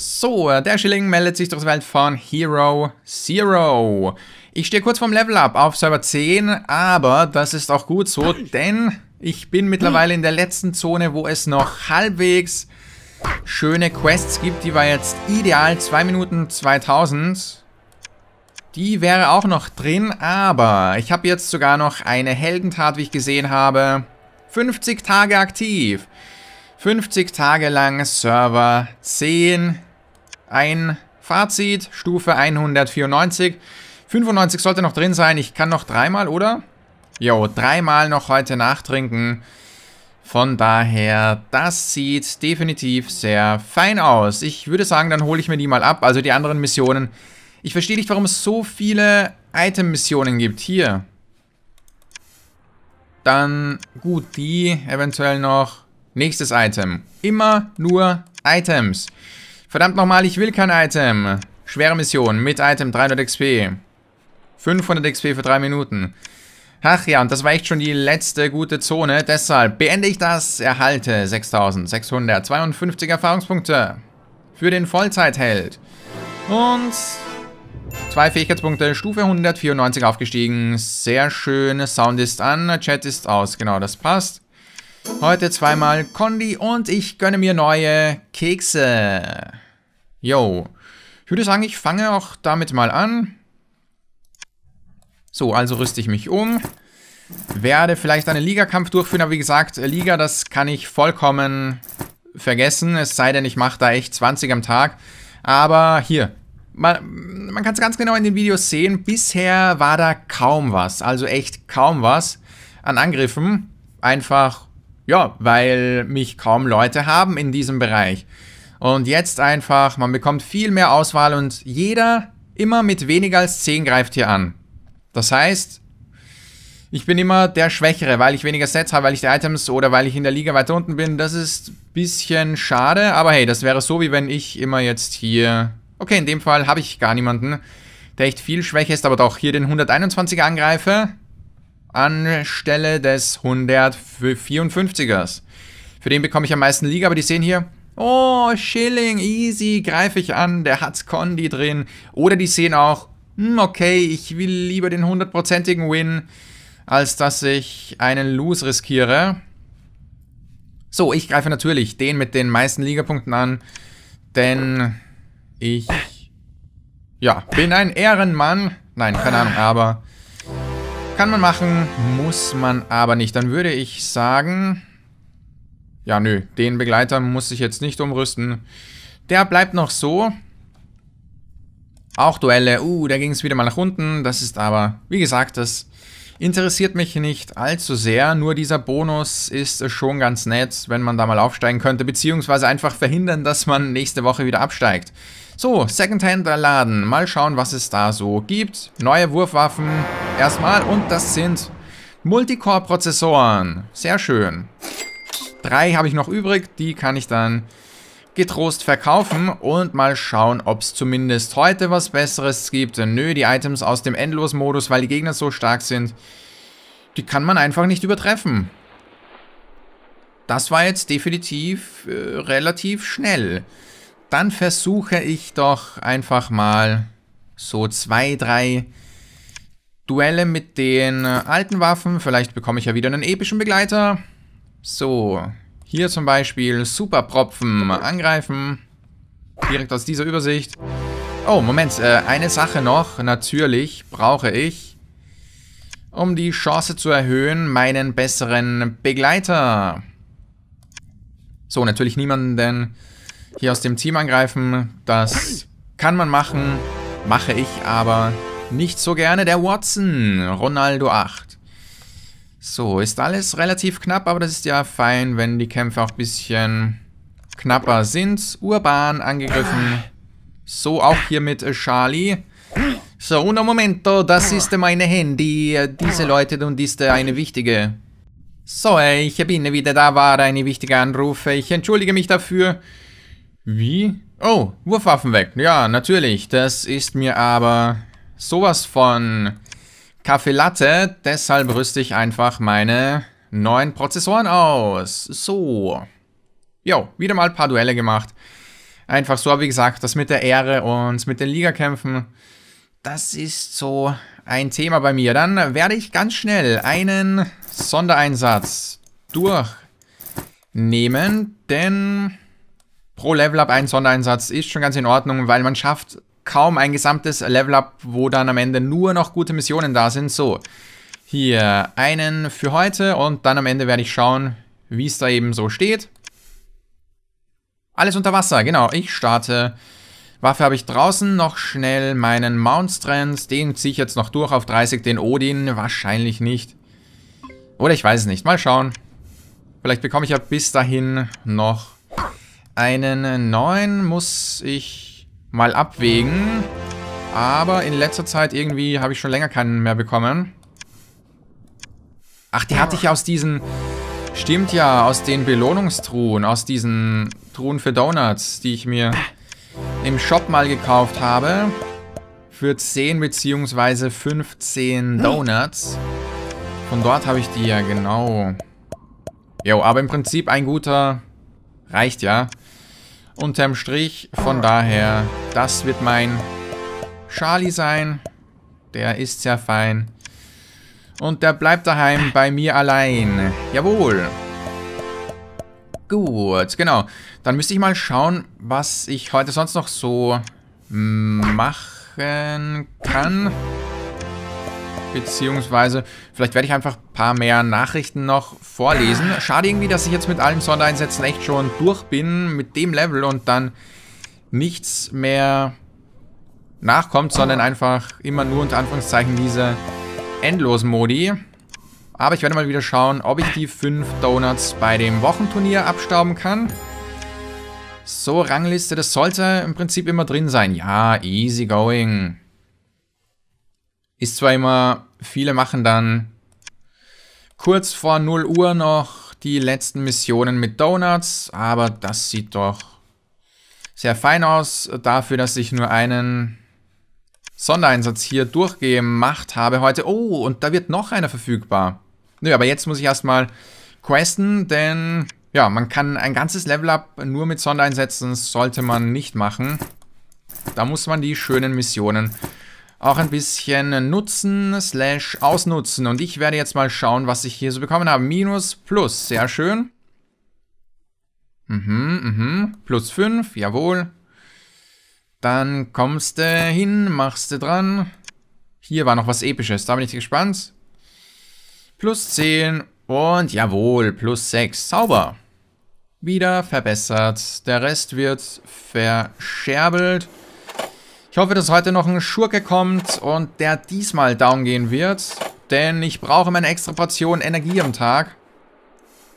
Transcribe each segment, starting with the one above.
So, äh, der Schilling meldet sich durch die Welt von Hero Zero. Ich stehe kurz vorm Level Up auf Server 10, aber das ist auch gut so, denn ich bin mittlerweile in der letzten Zone, wo es noch halbwegs schöne Quests gibt. Die war jetzt ideal, 2 Minuten 2000. Die wäre auch noch drin, aber ich habe jetzt sogar noch eine Heldentat, wie ich gesehen habe. 50 Tage aktiv. 50 Tage lang Server 10 ein Fazit, Stufe 194. 95 sollte noch drin sein. Ich kann noch dreimal, oder? Jo, dreimal noch heute nachtrinken. Von daher, das sieht definitiv sehr fein aus. Ich würde sagen, dann hole ich mir die mal ab. Also die anderen Missionen. Ich verstehe nicht, warum es so viele Item-Missionen gibt. Hier. Dann, gut, die eventuell noch. Nächstes Item. Immer nur Items. Verdammt nochmal, ich will kein Item. Schwere Mission mit Item 300 XP. 500 XP für 3 Minuten. Ach ja, und das war echt schon die letzte gute Zone. Deshalb beende ich das. Erhalte 6652 Erfahrungspunkte für den Vollzeitheld. Und zwei Fähigkeitspunkte, Stufe 194 aufgestiegen. Sehr schön. Sound ist an, Chat ist aus. Genau, das passt. Heute zweimal Kondi und ich gönne mir neue Kekse. Yo. Ich würde sagen, ich fange auch damit mal an. So, also rüste ich mich um. Werde vielleicht einen Ligakampf durchführen, aber wie gesagt, Liga, das kann ich vollkommen vergessen. Es sei denn, ich mache da echt 20 am Tag. Aber hier, man, man kann es ganz genau in den Videos sehen. Bisher war da kaum was, also echt kaum was an Angriffen. Einfach, ja, weil mich kaum Leute haben in diesem Bereich. Und jetzt einfach, man bekommt viel mehr Auswahl und jeder immer mit weniger als 10 greift hier an. Das heißt, ich bin immer der Schwächere, weil ich weniger Sets habe, weil ich die Items oder weil ich in der Liga weiter unten bin. Das ist ein bisschen schade, aber hey, das wäre so, wie wenn ich immer jetzt hier... Okay, in dem Fall habe ich gar niemanden, der echt viel schwächer ist, aber doch hier den 121er angreife anstelle des 154ers. Für den bekomme ich am meisten Liga, aber die sehen hier, Oh, Schilling, easy, greife ich an, der hat's Condi drin. Oder die sehen auch, hm, okay, ich will lieber den hundertprozentigen Win, als dass ich einen Lose riskiere. So, ich greife natürlich den mit den meisten Ligapunkten an, denn ich, ja, bin ein Ehrenmann. Nein, keine Ahnung, aber kann man machen, muss man aber nicht. Dann würde ich sagen, ja, nö, den Begleiter muss ich jetzt nicht umrüsten. Der bleibt noch so. Auch Duelle. Uh, da ging es wieder mal nach unten. Das ist aber, wie gesagt, das interessiert mich nicht allzu sehr. Nur dieser Bonus ist schon ganz nett, wenn man da mal aufsteigen könnte. Beziehungsweise einfach verhindern, dass man nächste Woche wieder absteigt. So, Secondhand-Laden. Mal schauen, was es da so gibt. Neue Wurfwaffen erstmal. Und das sind Multicore-Prozessoren. Sehr schön. Drei habe ich noch übrig, die kann ich dann getrost verkaufen und mal schauen, ob es zumindest heute was Besseres gibt. Nö, die Items aus dem Endlos-Modus, weil die Gegner so stark sind, die kann man einfach nicht übertreffen. Das war jetzt definitiv äh, relativ schnell. Dann versuche ich doch einfach mal so zwei, drei Duelle mit den äh, alten Waffen. Vielleicht bekomme ich ja wieder einen epischen Begleiter. So, hier zum Beispiel Superpropfen angreifen. Direkt aus dieser Übersicht. Oh, Moment, äh, eine Sache noch. Natürlich brauche ich, um die Chance zu erhöhen, meinen besseren Begleiter. So, natürlich niemanden hier aus dem Team angreifen. Das kann man machen, mache ich aber nicht so gerne. Der Watson, Ronaldo 8. So, ist alles relativ knapp, aber das ist ja fein, wenn die Kämpfe auch ein bisschen knapper sind. Urban angegriffen. So, auch hier mit äh, Charlie. So, uno momento, das ist äh, meine Handy. Äh, diese Leute und diese eine wichtige. So, ich bin wieder da, war eine wichtige Anrufe. Ich entschuldige mich dafür. Wie? Oh, Wurfwaffen weg. Ja, natürlich. Das ist mir aber sowas von Kaffee Latte, deshalb rüste ich einfach meine neuen Prozessoren aus. So. Jo, wieder mal ein paar Duelle gemacht. Einfach so, wie gesagt, das mit der Ehre und mit den Ligakämpfen, das ist so ein Thema bei mir. Dann werde ich ganz schnell einen Sondereinsatz durchnehmen, denn pro Level Up ein Sondereinsatz ist schon ganz in Ordnung, weil man schafft kaum ein gesamtes Level-Up, wo dann am Ende nur noch gute Missionen da sind. So, hier einen für heute und dann am Ende werde ich schauen, wie es da eben so steht. Alles unter Wasser, genau. Ich starte. Waffe habe ich draußen. Noch schnell meinen Mount Strand. Den ziehe ich jetzt noch durch auf 30. Den Odin wahrscheinlich nicht. Oder ich weiß es nicht. Mal schauen. Vielleicht bekomme ich ja bis dahin noch einen neuen. Muss ich mal abwägen. Aber in letzter Zeit irgendwie habe ich schon länger keinen mehr bekommen. Ach, die hatte ich aus diesen... Stimmt ja, aus den Belohnungstruhen, aus diesen Truhen für Donuts, die ich mir im Shop mal gekauft habe. Für 10 bzw. 15 Donuts. Von dort habe ich die ja, genau. Jo, aber im Prinzip ein guter reicht ja unterm Strich. Von daher, das wird mein Charlie sein. Der ist sehr fein. Und der bleibt daheim bei mir allein. Jawohl. Gut, genau. Dann müsste ich mal schauen, was ich heute sonst noch so machen kann beziehungsweise vielleicht werde ich einfach ein paar mehr Nachrichten noch vorlesen. Schade irgendwie, dass ich jetzt mit allen Sondereinsätzen echt schon durch bin, mit dem Level und dann nichts mehr nachkommt, sondern einfach immer nur unter Anführungszeichen diese Endlos-Modi. Aber ich werde mal wieder schauen, ob ich die fünf Donuts bei dem Wochenturnier abstauben kann. So, Rangliste, das sollte im Prinzip immer drin sein. Ja, easy going. Ist zwar immer, viele machen dann kurz vor 0 Uhr noch die letzten Missionen mit Donuts, aber das sieht doch sehr fein aus dafür, dass ich nur einen Sondereinsatz hier durchgemacht habe heute. Oh, und da wird noch einer verfügbar. Nö, aber jetzt muss ich erstmal questen, denn ja, man kann ein ganzes Level-Up nur mit Sondereinsätzen, sollte man nicht machen. Da muss man die schönen Missionen auch ein bisschen nutzen slash ausnutzen. Und ich werde jetzt mal schauen, was ich hier so bekommen habe. Minus, plus, sehr schön. Mhm, mhm. Plus 5, jawohl. Dann kommst du hin, machst du dran. Hier war noch was Episches, da bin ich gespannt. Plus 10 und jawohl, plus 6, sauber. Wieder verbessert. Der Rest wird verscherbelt. Ich hoffe, dass heute noch ein Schurke kommt und der diesmal down gehen wird. Denn ich brauche meine extra Portion Energie am Tag.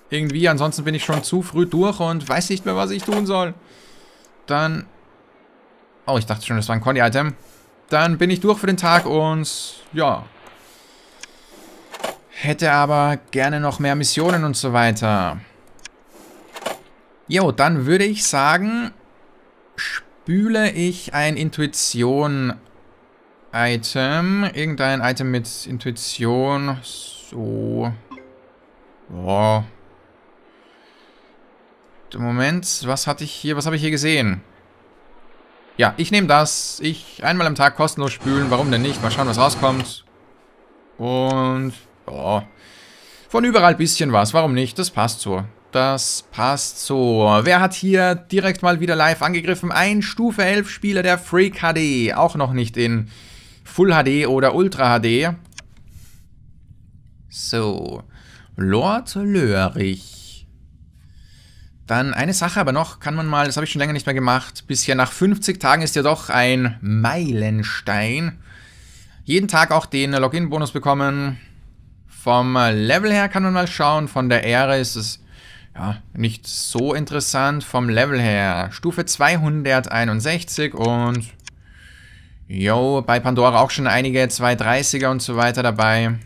Irgendwie, ansonsten bin ich schon zu früh durch und weiß nicht mehr, was ich tun soll. Dann... Oh, ich dachte schon, das war ein condi item Dann bin ich durch für den Tag und... Ja. Hätte aber gerne noch mehr Missionen und so weiter. Jo, dann würde ich sagen, spüle ich ein Intuition-Item. Irgendein Item mit Intuition. So. Boah. Moment, was hatte ich hier? Was habe ich hier gesehen? Ja, ich nehme das. Ich einmal am Tag kostenlos spülen. Warum denn nicht? Mal schauen, was rauskommt. Und... Oh. Von überall bisschen was. Warum nicht? Das passt so. Das passt so. Wer hat hier direkt mal wieder live angegriffen? Ein Stufe 11 Spieler der Freak HD. Auch noch nicht in Full HD oder Ultra HD. So. Lord Lörich. Dann eine Sache aber noch, kann man mal, das habe ich schon länger nicht mehr gemacht. Bisher nach 50 Tagen ist ja doch ein Meilenstein. Jeden Tag auch den Login-Bonus bekommen. Vom Level her kann man mal schauen, von der Ehre ist es ja, nicht so interessant vom Level her. Stufe 261 und jo, bei Pandora auch schon einige 230er und so weiter dabei.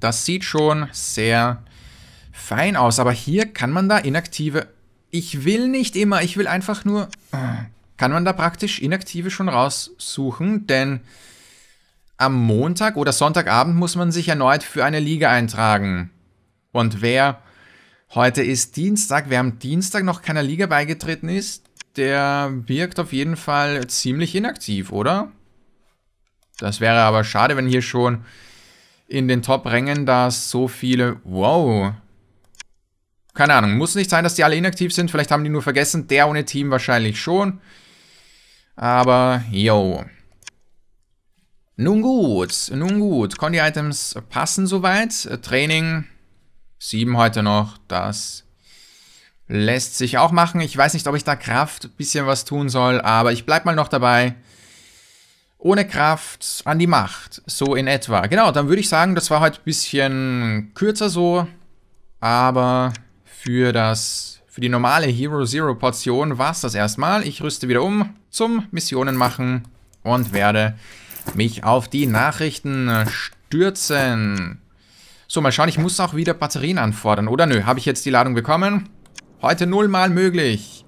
Das sieht schon sehr fein aus, aber hier kann man da inaktive... Ich will nicht immer, ich will einfach nur... Kann man da praktisch inaktive schon raussuchen, denn am Montag oder Sonntagabend muss man sich erneut für eine Liga eintragen. Und wer Heute ist Dienstag. Wer am Dienstag noch keiner Liga beigetreten ist, der wirkt auf jeden Fall ziemlich inaktiv, oder? Das wäre aber schade, wenn hier schon in den Top-Rängen da so viele... Wow. Keine Ahnung. Muss nicht sein, dass die alle inaktiv sind. Vielleicht haben die nur vergessen. Der ohne Team wahrscheinlich schon. Aber, yo. Nun gut, nun gut. Condi-Items passen soweit. Training 7 heute noch. Das lässt sich auch machen. Ich weiß nicht, ob ich da Kraft ein bisschen was tun soll, aber ich bleib mal noch dabei. Ohne Kraft an die Macht, so in etwa. Genau, dann würde ich sagen, das war heute ein bisschen kürzer so, aber für das für die normale Hero Zero Portion war es das erstmal. Ich rüste wieder um zum Missionen machen und werde mich auf die Nachrichten stürzen. So, mal schauen, ich muss auch wieder Batterien anfordern, oder? Nö, habe ich jetzt die Ladung bekommen? Heute nullmal möglich.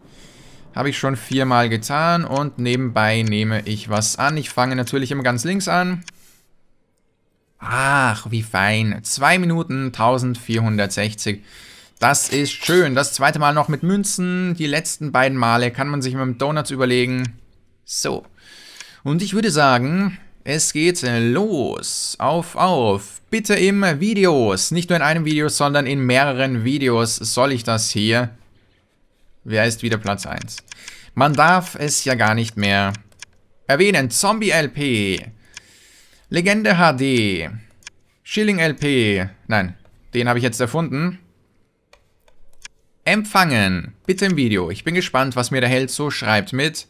Habe ich schon viermal getan und nebenbei nehme ich was an. Ich fange natürlich immer ganz links an. Ach, wie fein. 2 Minuten 1460. Das ist schön. Das zweite Mal noch mit Münzen. Die letzten beiden Male kann man sich mit dem Donuts überlegen. So. Und ich würde sagen, es geht äh, los. Auf, auf. Bitte im Videos. Nicht nur in einem Video, sondern in mehreren Videos soll ich das hier. Wer ist wieder Platz 1? Man darf es ja gar nicht mehr erwähnen. Zombie LP. Legende HD. Schilling LP. Nein, den habe ich jetzt erfunden. Empfangen. Bitte im Video. Ich bin gespannt, was mir der Held so schreibt mit...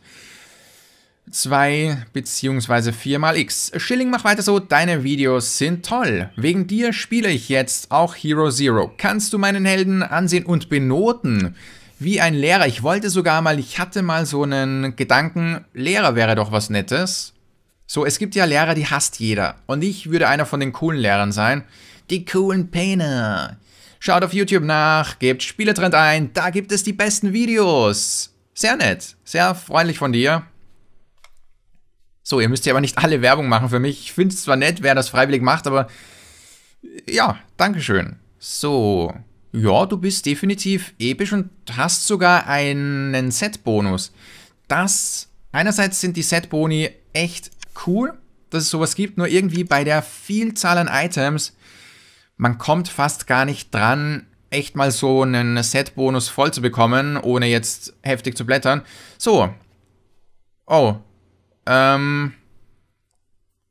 2 bzw. 4 mal X. Schilling, mach weiter so, deine Videos sind toll. Wegen dir spiele ich jetzt auch Hero Zero. Kannst du meinen Helden ansehen und benoten? Wie ein Lehrer. Ich wollte sogar mal, ich hatte mal so einen Gedanken, Lehrer wäre doch was Nettes. So, es gibt ja Lehrer, die hasst jeder. Und ich würde einer von den coolen Lehrern sein. Die coolen Painter. Schaut auf YouTube nach, gebt Spieletrend ein, da gibt es die besten Videos. Sehr nett, sehr freundlich von dir. So, ihr müsst ja aber nicht alle Werbung machen für mich. Ich finde es zwar nett, wer das freiwillig macht, aber äh, ja, Dankeschön. So, ja, du bist definitiv episch und hast sogar einen Set-Bonus. Das, einerseits sind die Set-Boni echt cool, dass es sowas gibt, nur irgendwie bei der Vielzahl an Items, man kommt fast gar nicht dran, echt mal so einen Set-Bonus voll zu bekommen, ohne jetzt heftig zu blättern. So. Oh, ähm.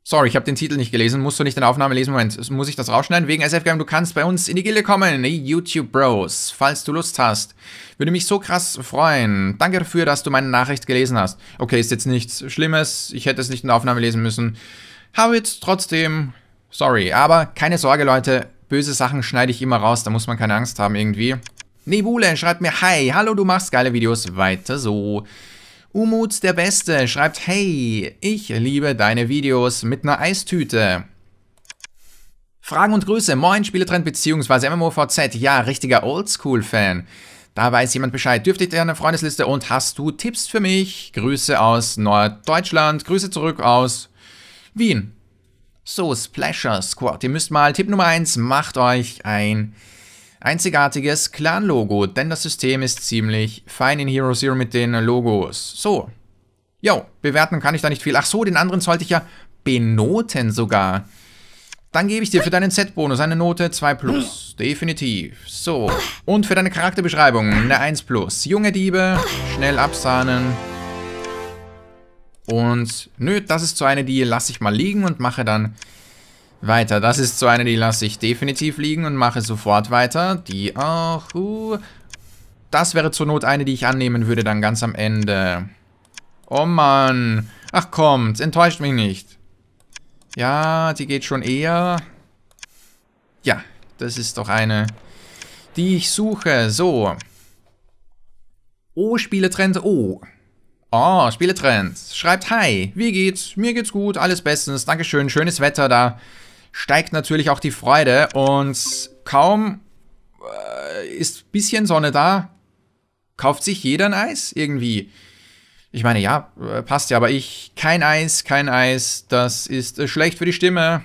Sorry, ich habe den Titel nicht gelesen. Musst du nicht in der Aufnahme lesen? Moment, muss ich das rausschneiden? Wegen SFGM, du kannst bei uns in die Gilde kommen, die YouTube Bros, falls du Lust hast. Würde mich so krass freuen. Danke dafür, dass du meine Nachricht gelesen hast. Okay, ist jetzt nichts Schlimmes. Ich hätte es nicht in der Aufnahme lesen müssen. Habe jetzt trotzdem. Sorry, aber keine Sorge, Leute. Böse Sachen schneide ich immer raus, da muss man keine Angst haben irgendwie. Nebule schreibt mir, hi, hallo, du machst geile Videos, weiter so. Umut der Beste schreibt, hey, ich liebe deine Videos mit einer Eistüte. Fragen und Grüße, moin Spieletrend bzw. MMOVZ, ja, richtiger Oldschool-Fan. Da weiß jemand Bescheid. Dürfte ich dir eine Freundesliste und hast du Tipps für mich? Grüße aus Norddeutschland, Grüße zurück aus Wien. So, Splasher Squad, ihr müsst mal, Tipp Nummer 1, macht euch ein einzigartiges Clan-Logo, denn das System ist ziemlich fein in Hero Zero mit den Logos. So. Jo, bewerten kann ich da nicht viel. Ach so, den anderen sollte ich ja benoten sogar. Dann gebe ich dir für deinen Set-Bonus eine Note 2+. Plus. Definitiv. So. Und für deine Charakterbeschreibung eine 1+. Plus. Junge Diebe, schnell absahnen. Und nö, das ist so eine, die lasse ich mal liegen und mache dann weiter, das ist so eine, die lasse ich definitiv liegen und mache sofort weiter. Die auch. Uh, das wäre zur Not eine, die ich annehmen würde, dann ganz am Ende. Oh Mann. Ach kommt, enttäuscht mich nicht. Ja, die geht schon eher. Ja, das ist doch eine, die ich suche. So. Oh, Spieletrend, oh. Oh, Spieletrend. Schreibt Hi, wie geht's? Mir geht's gut, alles bestens. Dankeschön, schönes Wetter da steigt natürlich auch die Freude und kaum äh, ist bisschen Sonne da, kauft sich jeder ein Eis irgendwie. Ich meine, ja, äh, passt ja, aber ich, kein Eis, kein Eis, das ist äh, schlecht für die Stimme.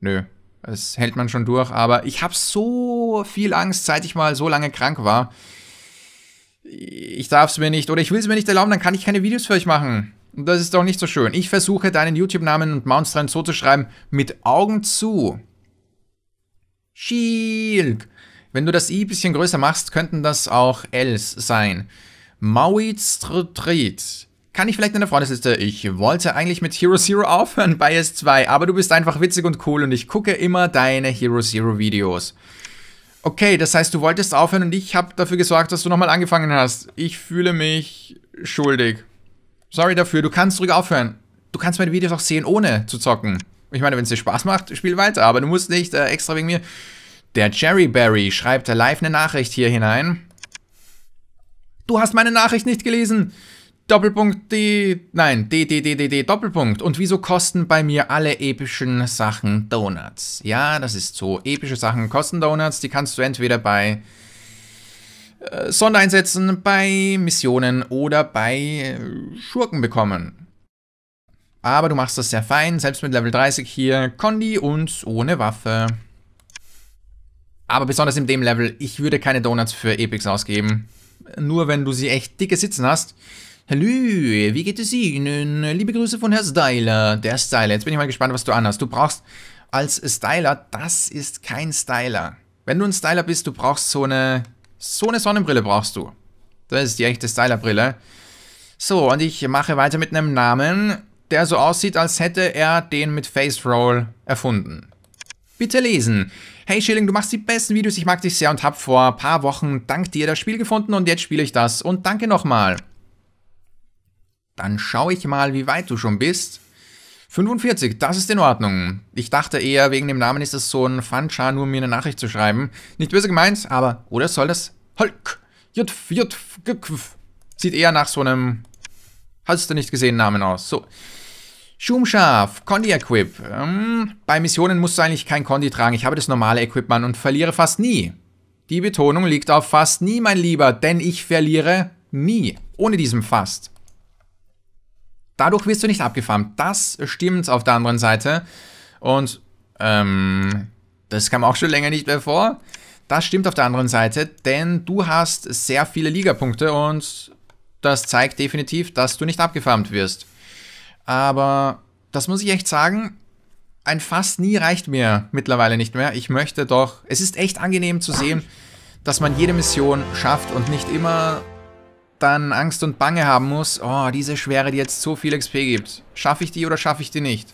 Nö, das hält man schon durch, aber ich habe so viel Angst, seit ich mal so lange krank war. Ich darf es mir nicht oder ich will es mir nicht erlauben, dann kann ich keine Videos für euch machen. Das ist doch nicht so schön. Ich versuche deinen YouTube-Namen und Mountstrand so zu schreiben, mit Augen zu. Schilk. Wenn du das i ein bisschen größer machst, könnten das auch Ls sein. Maui Street. Kann ich vielleicht in der Freundesliste? Ich wollte eigentlich mit Hero Zero aufhören bei S2, aber du bist einfach witzig und cool und ich gucke immer deine Hero Zero Videos. Okay, das heißt, du wolltest aufhören und ich habe dafür gesorgt, dass du nochmal angefangen hast. Ich fühle mich schuldig. Sorry dafür, du kannst ruhig aufhören. Du kannst meine Videos auch sehen, ohne zu zocken. Ich meine, wenn es dir Spaß macht, spiel weiter, aber du musst nicht äh, extra wegen mir. Der Jerry Berry schreibt live eine Nachricht hier hinein. Du hast meine Nachricht nicht gelesen. Doppelpunkt D. Nein, D, D, D, D, D, Doppelpunkt. Und wieso kosten bei mir alle epischen Sachen Donuts? Ja, das ist so. Epische Sachen kosten Donuts. Die kannst du entweder bei äh, Sondereinsätzen, bei Missionen oder bei äh, Schurken bekommen. Aber du machst das sehr fein, selbst mit Level 30 hier, Condi und ohne Waffe. Aber besonders in dem Level, ich würde keine Donuts für Epics ausgeben. Nur wenn du sie echt dicke sitzen hast. Hallo, wie geht es Ihnen? Liebe Grüße von Herr Styler. Der Styler, jetzt bin ich mal gespannt, was du anhast. Du brauchst als Styler, das ist kein Styler. Wenn du ein Styler bist, du brauchst so eine so eine Sonnenbrille brauchst du. Das ist die echte Stylerbrille. So, und ich mache weiter mit einem Namen, der so aussieht, als hätte er den mit Face Roll erfunden. Bitte lesen. Hey Schilling, du machst die besten Videos, ich mag dich sehr und hab vor ein paar Wochen dank dir das Spiel gefunden und jetzt spiele ich das und danke nochmal. Dann schaue ich mal, wie weit du schon bist. 45, das ist in Ordnung. Ich dachte eher, wegen dem Namen ist das so ein Fun-Char, nur um mir eine Nachricht zu schreiben. Nicht böse gemeint, aber, oder soll das Hulk? Jutf, jutf, gukf. Sieht eher nach so einem, hast du nicht gesehen, Namen aus. So. Schumscharf, Condi-Equip. Ähm, bei Missionen musst du eigentlich kein Condi tragen. Ich habe das normale Equipment und verliere fast nie. Die Betonung liegt auf fast nie, mein Lieber, denn ich verliere nie. Ohne diesem fast dadurch wirst du nicht abgefarmt. Das stimmt auf der anderen Seite. Und ähm, das kam auch schon länger nicht mehr vor. Das stimmt auf der anderen Seite, denn du hast sehr viele Ligapunkte und das zeigt definitiv, dass du nicht abgefarmt wirst. Aber das muss ich echt sagen, ein Fass nie reicht mir mittlerweile nicht mehr. Ich möchte doch, es ist echt angenehm zu sehen, dass man jede Mission schafft und nicht immer dann Angst und Bange haben muss. Oh, diese Schwere, die jetzt so viel XP gibt. Schaffe ich die oder schaffe ich die nicht?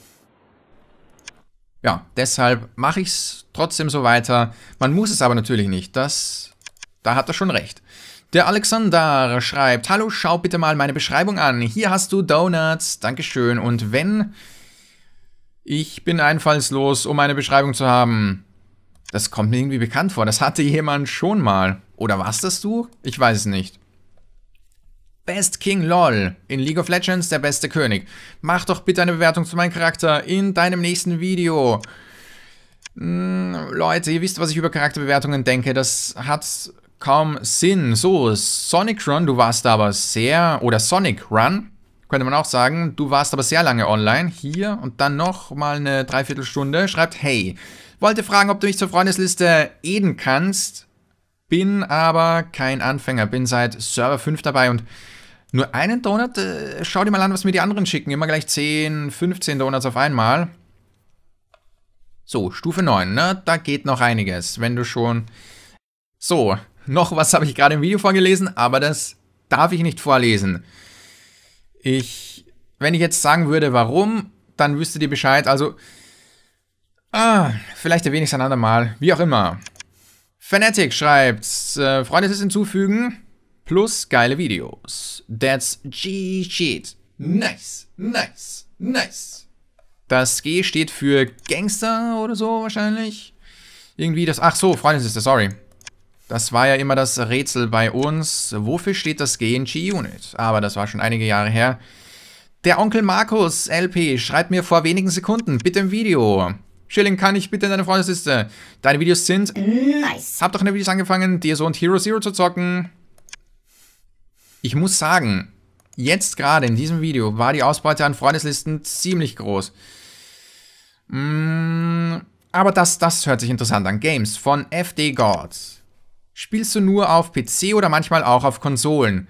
Ja, deshalb mache ich es trotzdem so weiter. Man muss es aber natürlich nicht. Das, da hat er schon recht. Der Alexander schreibt, Hallo, schau bitte mal meine Beschreibung an. Hier hast du Donuts. Dankeschön. Und wenn... Ich bin einfallslos, um eine Beschreibung zu haben. Das kommt mir irgendwie bekannt vor. Das hatte jemand schon mal. Oder warst das du? Ich weiß es nicht. Best King LOL. In League of Legends der beste König. Mach doch bitte eine Bewertung zu meinem Charakter in deinem nächsten Video. Hm, Leute, ihr wisst, was ich über Charakterbewertungen denke. Das hat kaum Sinn. So, Sonic Run, du warst aber sehr... Oder Sonic Run, könnte man auch sagen. Du warst aber sehr lange online. Hier und dann noch mal eine Dreiviertelstunde. Schreibt, hey, wollte fragen, ob du mich zur Freundesliste Eden kannst. Bin aber kein Anfänger, bin seit Server 5 dabei und nur einen Donut? Äh, schau dir mal an, was mir die anderen schicken. Immer gleich 10, 15 Donuts auf einmal. So, Stufe 9, ne? Da geht noch einiges, wenn du schon... So, noch was habe ich gerade im Video vorgelesen, aber das darf ich nicht vorlesen. Ich... Wenn ich jetzt sagen würde, warum, dann wüsste ihr Bescheid. Also, Ah, vielleicht erwähne ich es ein andermal. Wie auch immer. Fanatic schreibt, äh, ist hinzufügen plus geile Videos. That's G-Shit. Nice, nice, nice. Das G steht für Gangster oder so wahrscheinlich. Irgendwie das... Ach so, Freundesliste, sorry. Das war ja immer das Rätsel bei uns. Wofür steht das G in G-Unit? Aber das war schon einige Jahre her. Der Onkel Markus, LP, schreibt mir vor wenigen Sekunden, bitte im Video. Schilling, kann ich bitte in deine Freundesliste? Deine Videos sind... Nice. Hab doch in den Videos angefangen, dir so und Hero Zero zu zocken. Ich muss sagen, jetzt gerade in diesem Video war die Ausbeute an Freundeslisten ziemlich groß. Mm, aber das, das hört sich interessant an. Games von FD Gods. Spielst du nur auf PC oder manchmal auch auf Konsolen?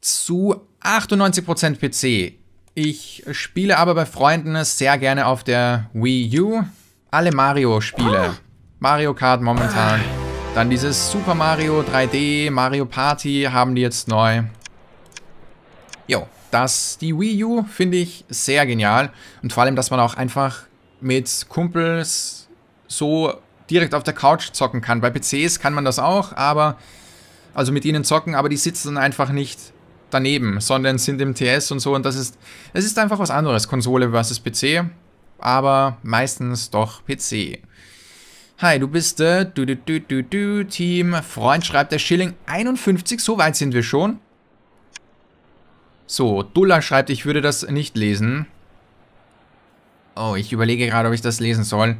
Zu 98% PC. Ich spiele aber bei Freunden sehr gerne auf der Wii U. Alle Mario-Spiele. Ah. Mario Kart momentan. Dann dieses Super Mario 3D, Mario Party haben die jetzt neu. Jo, das, die Wii U finde ich sehr genial. Und vor allem, dass man auch einfach mit Kumpels so direkt auf der Couch zocken kann. Bei PCs kann man das auch, aber also mit ihnen zocken, aber die sitzen einfach nicht daneben, sondern sind im TS und so. Und das ist, es ist einfach was anderes, Konsole versus PC, aber meistens doch PC. Hi, du bist äh, du, du, du, du, du, Team Freund, schreibt der Schilling 51. So weit sind wir schon. So, Dulla schreibt, ich würde das nicht lesen. Oh, ich überlege gerade, ob ich das lesen soll.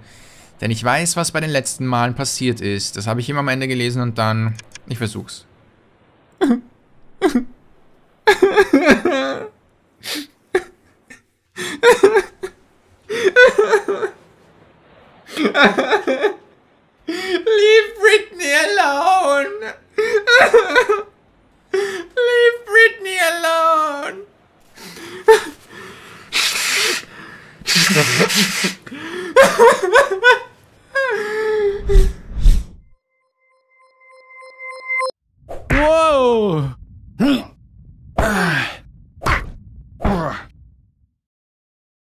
Denn ich weiß, was bei den letzten Malen passiert ist. Das habe ich immer am Ende gelesen und dann... Ich versuch's.